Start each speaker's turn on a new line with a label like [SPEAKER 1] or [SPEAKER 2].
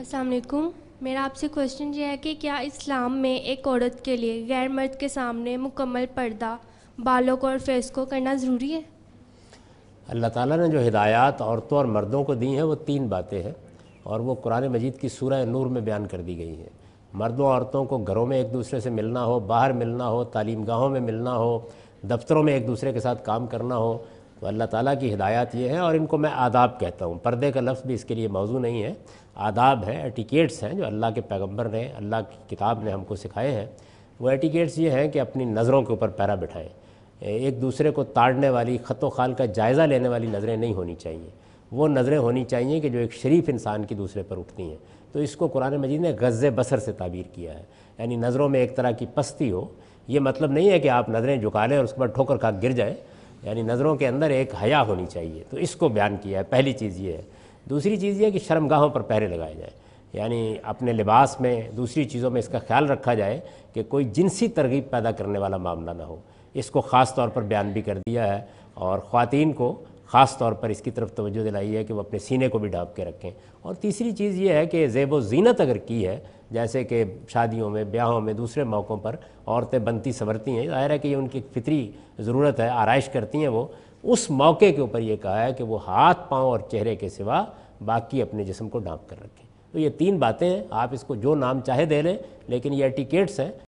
[SPEAKER 1] असलकुम मेरा आपसे क्वेश्चन ये है कि क्या इस्लाम में एक औरत के लिए गैर मर्द के सामने मुकम्मल पर्दा बालों को और फेस को करना ज़रूरी है
[SPEAKER 2] अल्लाह ताला ने जो हिदायत औरतों और मर्दों को दी हैं वो तीन बातें हैं और वो कुरान मजीद की सूरह नूर में बयान कर दी गई हैं मर्दों औरतों को घरों में एक दूसरे से मिलना हो बाहर मिलना हो तालीम गाहों में मिलना हो दफ्तरों में एक दूसरे के साथ काम करना हो तो अल्लाह ताला की हिदायत ये है और इनको मैं आदाब कहता हूँ पर्दे का लफ्ज़ भी इसके लिए मौजू नहीं है आदाब है एटिकेट्स हैं जो अल्लाह के पैगम्बर ने अल्लाह की किताब ने हमको सिखाए हैं वो एटिकेट्स ये हैं कि अपनी नज़रों के ऊपर पैरा बिठाएँ एक दूसरे को ताड़ने वाली ख़तो खाल का जायज़ा लेने वाली नज़रें नहीं होनी चाहिए वो नज़रें होनी चाहिए कि जो एक शरीफ इंसान की दूसरे पर उठती हैं तो इसको कुरान मजीद ने गज़ बसर से ताबीर किया है यानी नज़रों में एक तरह की पस्ती हो ये मतलब नहीं है कि आप नज़रें झुका लें और उसके बाद ठोकर खा गिर जाएँ यानी नज़रों के अंदर एक हया होनी चाहिए तो इसको बयान किया है पहली चीज़ ये है दूसरी चीज़ ये है कि शर्मगाहों पर पहरे लगाए जाए यानी अपने लिबास में दूसरी चीज़ों में इसका ख्याल रखा जाए कि कोई जिनसी तरगीब पैदा करने वाला मामला ना हो इसको ख़ास तौर पर बयान भी कर दिया है और ख़वान को ख़ास तौर पर इसकी तरफ तवज्जो दिलाई है कि वो अपने सीने को भी ढाँप के रखें और तीसरी चीज़ ये है कि जेब व जीनत अगर की है जैसे कि शादियों में ब्याहों में दूसरे मौक़ों पर औरतें बनती संवरती हैं ज़ाहिर है कि ये उनकी फितरी ज़रूरत है आरइश करती हैं वो उस मौके के ऊपर ये कहा है कि वो हाथ पाँव और चेहरे के सिवा बाकी अपने जिसम को ढांप कर रखें तो ये तीन बातें हैं आप इसको जो नाम चाहे दे लें लेकिन ये एटिकेट्स हैं